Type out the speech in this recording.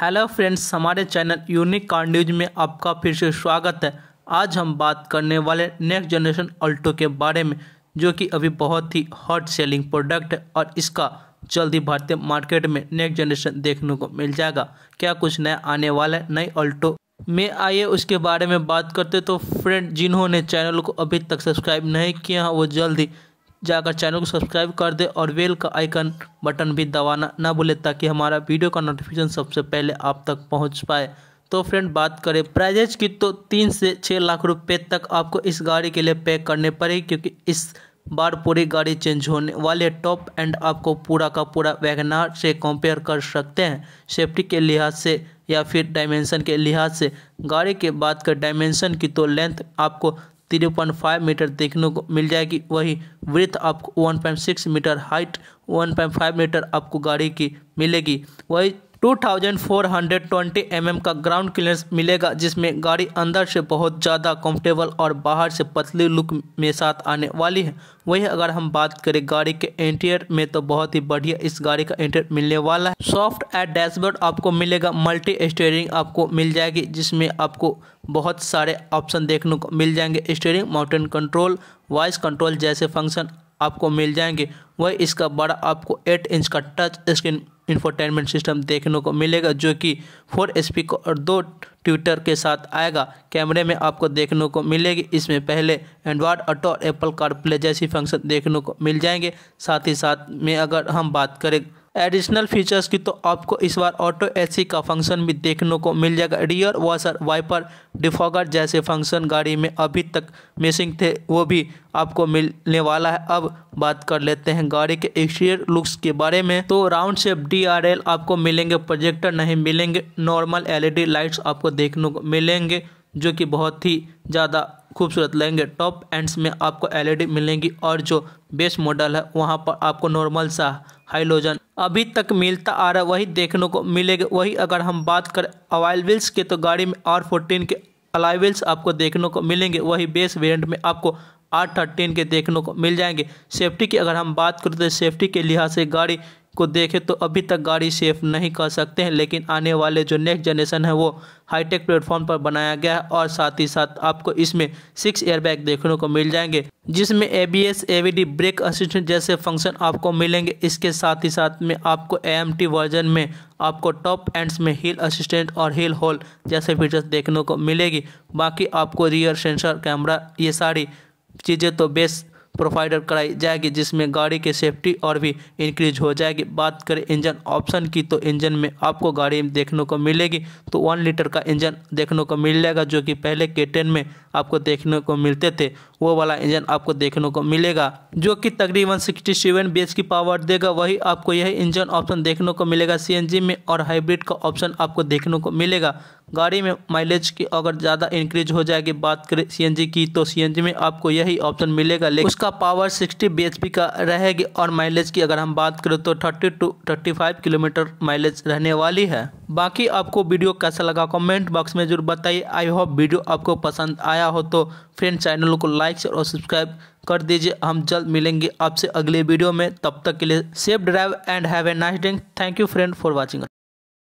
hello friends हमारे channel unique car news में आपका फिर से स्वागत है आज हम बात करने वाले नेक्स्ट जनरेशन अल्टो के बारे में जो कि अभी बहुत ही हॉट सेलिंग प्रोडक्ट है और इसका जल्दी भारतीय मार्केट में नेक्स्ट जनरेशन देखने को मिल जाएगा क्या कुछ नया आने वाला है नई अल्टो में आइए उसके बारे में बात करते तो फ्रेंड जिन्होंने चैनल को अभी तक सब्सक्राइब नहीं किया वो जल्दी जाकर चैनल को सब्सक्राइब कर दे और बेल का आइकन बटन भी दबाना ना भूलें ताकि हमारा वीडियो का नोटिफिकेशन सबसे पहले आप तक पहुंच पाए तो फ्रेंड बात करें प्राइजेज की तो तीन से छः लाख रुपए तक आपको इस गाड़ी के लिए पे करने पड़ेगी क्योंकि इस बार पूरी गाड़ी चेंज होने वाले टॉप एंड आपको पूरा का पूरा वैगनार से कंपेयर कर सकते हैं सेफ्टी के लिहाज से या फिर डायमेंशन के लिहाज से गाड़ी के बाद कर डायमेंशन की तो लेंथ आपको थ्री पॉइंट फाइव मीटर देखने को मिल जाएगी वही वृथ आपको one point six meter height one point five meter आपको गाड़ी की मिलेगी वही 2420 mm का ग्राउंड क्लियरेंस मिलेगा जिसमें गाड़ी अंदर से बहुत ज़्यादा कंफर्टेबल और बाहर से पतली लुक में साथ आने वाली है वहीं अगर हम बात करें गाड़ी के इंटीरियर में तो बहुत ही बढ़िया इस गाड़ी का इंटीरियर मिलने वाला है सॉफ्ट एड डैशबोर्ड आपको मिलेगा मल्टी स्टेयरिंग आपको मिल जाएगी जिसमें आपको बहुत सारे ऑप्शन देखने को मिल जाएंगे steering mountain control voice control जैसे फंक्शन आपको मिल जाएंगे वही इसका बड़ा आपको एट इंच का टच स्क्रीन इंफोटेनमेंट सिस्टम देखने को मिलेगा जो कि फोर एस और दो ट्विटर के साथ आएगा कैमरे में आपको देखने को मिलेगी इसमें पहले एंड्रॉयड ऑटो और एप्पल कारप्ले जैसी फंक्शन देखने को मिल जाएंगे साथ ही साथ में अगर हम बात करें एडिशनल फीचर्स की तो आपको इस बार ऑटो एसी का फंक्शन भी देखने को मिल जाएगा रियर वॉशर वाइपर डिफॉगर जैसे फंक्शन गाड़ी में अभी तक मिसिंग थे वो भी आपको मिलने वाला है अब बात कर लेते हैं गाड़ी के एक्सटीरियर लुक्स के बारे में तो राउंड शेप डी आपको मिलेंगे प्रोजेक्टर नहीं मिलेंगे नॉर्मल एलईडी लाइट्स आपको देखने को मिलेंगे जो कि बहुत ही ज़्यादा खूबसूरत लगेंगे टॉप एंड्स में आपको एलईडी मिलेंगी और जो बेस मॉडल है वहाँ पर आपको नॉर्मल सा हाइलोजन अभी तक मिलता आ रहा है वही देखने को मिलेगा वही अगर हम बात करें अवाइल व्हील्स के तो गाड़ी में आर फोर्टीन के अलाई व्हील्स आपको देखने को मिलेंगे वही बेस वेरिएंट में आपको आर थर्टीन के देखने को मिल जाएंगे सेफ्टी की अगर हम बात करें तो सेफ्टी के लिहाज से गाड़ी को देखें तो अभी तक गाड़ी सेफ नहीं कर सकते हैं लेकिन आने वाले जो नेक्स्ट जनरेशन है वो हाईटेक प्लेटफॉर्म पर बनाया गया है और साथ ही साथ आपको इसमें सिक्स एयरबैग देखने को मिल जाएंगे जिसमें A B S A V D brake assistant जैसे फंक्शन आपको मिलेंगे इसके साथ ही साथ में आपको ए एम टी वर्जन में आपको टॉप एंड्स में हील असिस्टेंट और हील होल जैसे फीचर्स देखने को मिलेगी बाकी आपको रियर सेंसर कैमरा ये सारी चीज़ें तो बेस्ट प्रोवाइडर कराई जाएगी जिसमें गाड़ी की सेफ्टी और भी इंक्रीज हो जाएगी बात करें इंजन ऑप्शन की तो इंजन में आपको गाड़ी देखने को मिलेगी तो वन लीटर का इंजन देखने को मिल जाएगा जो कि पहले के टेन में आपको देखने को मिलते थे वो वाला इंजन आपको देखने को मिलेगा जो कि तकरीबन सिक्सटी सेवन बी की पावर देगा वही आपको यही इंजन ऑप्शन देखने को मिलेगा सी में और हाइब्रिड का ऑप्शन आपको देखने को मिलेगा गाड़ी में माइलेज की अगर ज़्यादा इंक्रीज हो जाएगी बात करें सीएनजी की तो सीएनजी में आपको यही ऑप्शन मिलेगा लेकिन उसका पावर 60 bhp का रहेगी और माइलेज की अगर हम बात करें तो 30 टू 35 किलोमीटर माइलेज रहने वाली है बाकी आपको वीडियो कैसा लगा कमेंट बॉक्स में जरूर बताइए आई होप वीडियो आपको पसंद आया हो तो फ्रेंड चैनल को लाइक और सब्सक्राइब कर दीजिए हम जल्द मिलेंगे आपसे अगले वीडियो में तब तक के लिए safe drive and have a nice डिंग thank you friend for watching